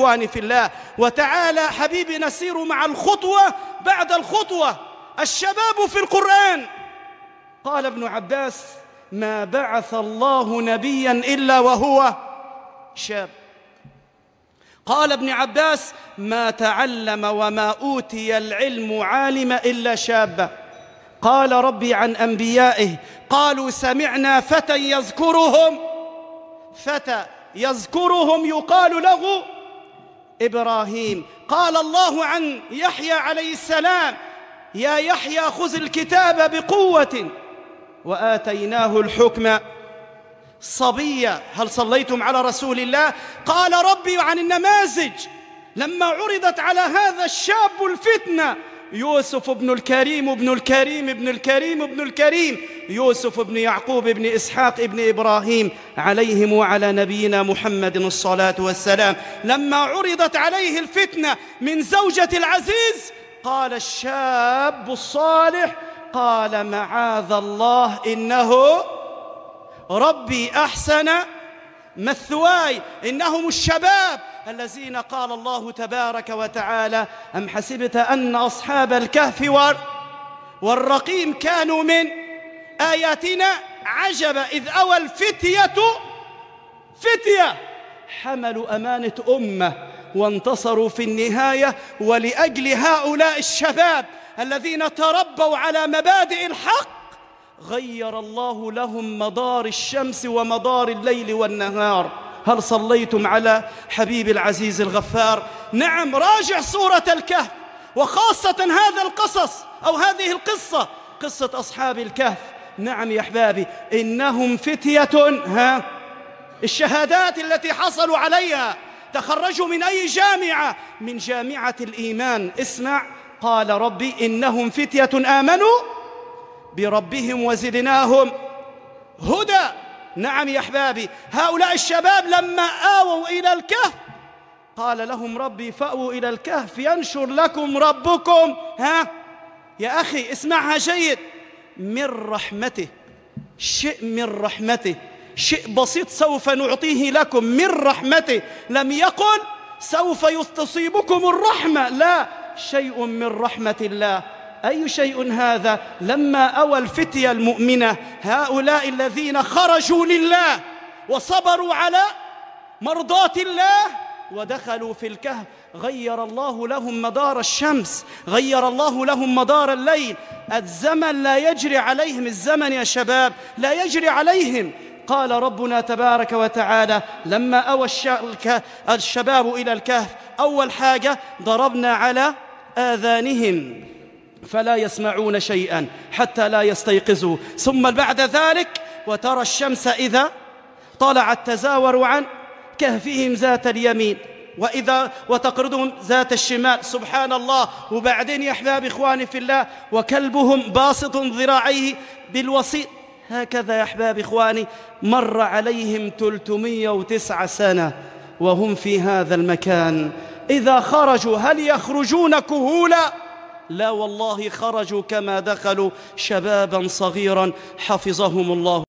إخواني في الله وتعالى حبيبي نسير مع الخطوة بعد الخطوة الشباب في القرآن قال ابن عباس ما بعث الله نبيا إلا وهو شاب قال ابن عباس ما تعلم وما أوتي العلم عالم إلا شاب قال ربي عن أنبيائه قالوا سمعنا فتى يذكرهم فتى يذكرهم يقال له إبراهيم قال الله عن يحيى عليه السلام يا يحيى خذ الكتاب بقوة وآتيناه الحكم صبيا هل صليتم على رسول الله قال ربي عن النماذج لما عرضت على هذا الشاب الفتنه يوسف ابن الكريم ابن الكريم ابن الكريم ابن الكريم يوسف ابن يعقوب ابن إسحاق ابن إبراهيم عليهم وعلى نبينا محمد الصلاة والسلام لما عرضت عليه الفتنة من زوجة العزيز قال الشاب الصالح قال معاذ الله إنه ربي أحسن مثواي إنهم الشباب الذين قال الله تبارك وتعالى أم حسبت أن أصحاب الكهف والرقيم كانوا من آياتنا عجبا إذ أوى الفتية فتية حملوا أمانة أمة وانتصروا في النهاية ولأجل هؤلاء الشباب الذين تربوا على مبادئ الحق غير الله لهم مدار الشمس ومدار الليل والنهار هل صليتم على حبيب العزيز الغفار نعم راجع سورة الكهف وخاصة هذا القصص أو هذه القصة قصة أصحاب الكهف نعم يا أحبابي إنهم فتية ها الشهادات التي حصلوا عليها تخرجوا من أي جامعة من جامعة الإيمان اسمع قال ربي إنهم فتية آمنوا بربهم وزدناهم هدى نعم يا احبابي هؤلاء الشباب لما اووا الى الكهف قال لهم ربي فاووا الى الكهف ينشر لكم ربكم ها يا اخي اسمعها جيد من رحمته شيء من رحمته شيء بسيط سوف نعطيه لكم من رحمته لم يقل سوف تصيبكم الرحمه لا شيء من رحمه الله أي شيء هذا لما أوى الفتية المؤمنة هؤلاء الذين خرجوا لله وصبروا على مرضاة الله ودخلوا في الكهف غير الله لهم مدار الشمس غير الله لهم مدار الليل الزمن لا يجري عليهم الزمن يا شباب لا يجري عليهم قال ربنا تبارك وتعالى لما أوى الشباب إلى الكهف أول حاجة ضربنا على آذانهم فلا يسمعون شيئا حتى لا يستيقظوا ثم بعد ذلك وترى الشمس إذا طلعت تزاور عن كهفهم ذات اليمين وإذا وتقرضهم ذات الشمال سبحان الله وبعدين يا إخواني في الله وكلبهم باسط ذراعيه بالوسيط هكذا يا أحباب إخواني مر عليهم 309 سنة وهم في هذا المكان إذا خرجوا هل يخرجون كهولاً لا والله خرجوا كما دخلوا شبابا صغيرا حفظهم الله